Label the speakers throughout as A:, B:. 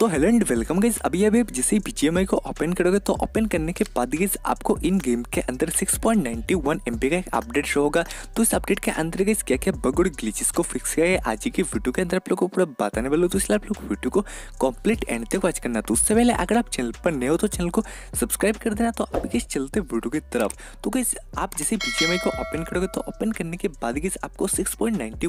A: तो hello and welcome guys अभी अभी आप जैसे ही पीछे को ओपन करोगे तो ओपन करने के बाद गाइज आपको इन गेम के अंदर 6.91 एमबी का एक अपडेट शो होगा तो इस अपडेट के अंदर गाइज क्या क्या बग और ग्लीचेस को फिक्स किया है आज की वीडियो के अंदर आप लोग को पूरा बताने वाले हो तो इसलिए आप लोग वीडियो को कंप्लीट एंड तक वॉच करना तो उससे पहले अगर आप चैनल पर नए हो तो चैनल को सब्सक्राइब कर देना तो आप गाइज चलते वीडियो की तरफ तो गाइज आप जैसे पीछे को ओपन करोगे तो ओपन करने के बाद गाइज आपको सिक्स पॉइंट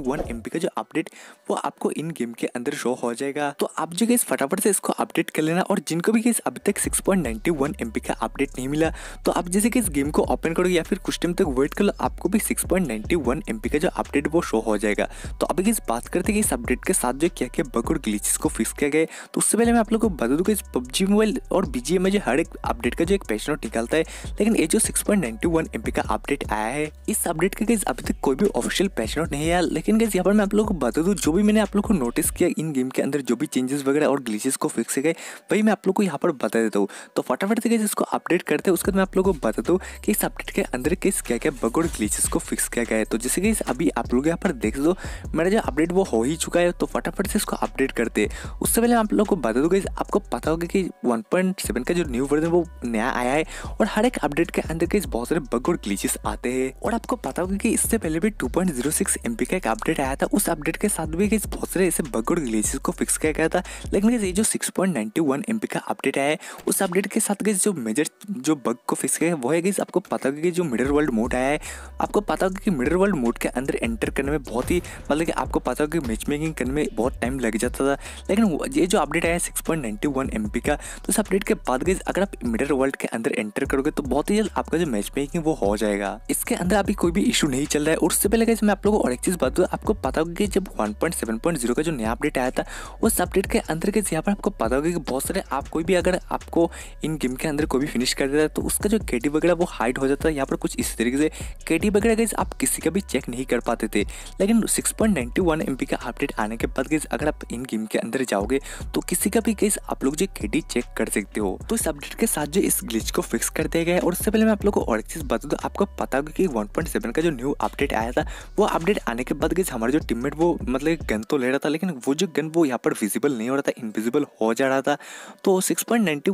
A: का जो अपडेट वो आपको इन गेम के अंदर शो हो जाएगा तो आप जो गाइज फटाफट फटाफट से इसको अपडेट कर लेना और जिनको भी गेस अभी तक 6.91 पॉइंट का अपडेट नहीं मिला तो आप जैसे कि इस गेम को ओपन करो या फिर कुछ टाइम तक वेट कर लो आपको भी 6.91 पॉइंट का जो अपडेट वो शो हो जाएगा तो अभी किस बात करते हैं इस अपडेट के साथ जो क्या क्या बग और ग्लीचेस को फिक्स किया गया तो उससे पहले मैं आप लोग को बता दूँ इस पबजी मोबाइल और बीजीएम जो हर एक अपडेट का जो एक पैशन निकालता है लेकिन ये जो सिक्स पॉइंट का अपडेट आया है इस अपडेट का गेस अभी तक कोई भी ऑफिशियल पैशन नहीं आया लेकिन गैस यहाँ पर मैं आप लोग को बता दूँ जो भी मैंने आप लोग को नोटिस किया इन गेम के अंदर जो भी चेंजेस वगैरह और ग्लीचेस चीज़ को फिक्स है वही मैं आप लोग को यहाँ पर बता देता हूँ तो फटाफट से इसको अपडेट करते हैं उसके बाद मैं आप लोग को बता हूँ कि इस अपडेट के अंदर किस क्या क्या बग ग्लीचेस को फिक्स किया गया है तो जैसे कि अभी आप लोग यहाँ पर देख दो मेरा जो अपडेट वो हो ही चुका है तो फटाफट से इसको अपडेट करते हैं उससे पहले आप लोग को बता दूँगा आपको पता होगा कि वन का जो न्यू वर्जन वो नया आया है और हर एक अपडेट के अंदर के बहुत सारे बग और ग्लीचेस आते हैं और आपको पता होगा कि इससे पहले भी 2.06 एमबी का एक अपडेट आया था उस अपडेट के साथ भी बहुत सारे ऐसे बग और ग्लीचेस को फिक्स किया गया था लेकिन ये जो 6.91 एमपी का अपडेट आया है उस अपडेट के साथ जो मेजर जो बग को फिक्स किया है वो है कि आपको पता होगा कि जो मिडर वर्ल्ड मोड आया है आपको पता होगा कि मिडर वर्ल्ड मोड के अंदर एंटर करने में बहुत ही मतलब कि आपको पता होगा कि मैच मेकिंग करने में बहुत टाइम लग जाता था लेकिन ये जो अपडेट आया है six point ninety one M P का तो उस अपडेट के बाद गई अगर आप मिडर वर्ल्ड के अंदर एंटर करोगे तो बहुत ही जल्द आपका जो मैच मेकिंग वो हो जाएगा इसके अंदर अभी कोई भी इशू नहीं चल रहा है और उससे पहले मैं आप लोगों को और एक चीज़ बात दूँ आपको पता होगा कि जब one point seven point zero का जो नया अपडेट आया था उस अपडेट के अंदर गई यहाँ पर आपको पता होगा कि बहुत सारे आप कोई भी अगर आपको इन गेम के अंदर कोई भी फिनिश कर देता है तो उसका जो केटी वगैरह वो हाइट हो जाता है यहाँ पर कुछ इस तरीके से केटी वगैरह गई आप किसी का भी चेक नहीं कर पाते थे लेकिन सिक्स पॉइंट का अपडेट आने के बाद गई अगर आप इन गेम के अंदर जाओगे तो किसी का भी गई आप लोग जो केटी चेक कर सकते हो तो इस अपडेट के साथ जो इस ग्लिच को फिक्स कर दिया गया है और उससे पहले मैं आप लोग को और एक चीज़ बता दूँ आपको पता होगा कि वन का जो न्यू अपडेट आया था वो अपडेट आने के बाद गई हमारा जो टीममेट वो मतलब गन तो ले रहा था लेकिन वो जो गन वो यहाँ पर विजिबल नहीं हो रहा था इनविजिबल हो जा रहा था तो सिक्स पॉइंट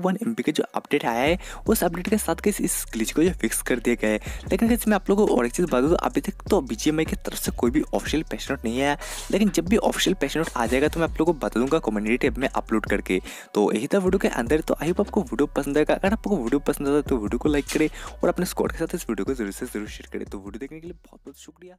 A: के जो अपडेट आया है वो उस अपडेट के साथ किस इस ग्लिच को जो फिक्स कर दिया गया है लेकिन मैं आप लोगों को और एक चीज़ बता दूँ अभी तक तो बी तो की तरफ से कोई भी ऑफिशियल पैच नोट नहीं आया लेकिन जब भी ऑफिशियल पैशन नोट आ जाएगा तो मैं आप लोगों को बता दूंगा कम्युनिटी टेब में अपलोड करके तो यही था वीडियो के अंदर तो आई होप आपको वीडियो पसंद आएगा अगर आपको वीडियो पसंद आता तो वीडियो को लाइक करें और अपने स्कॉट के साथ इस वीडियो को जरूर से जरूर शेयर करें तो वीडियो देखने के लिए बहुत बहुत शुक्रिया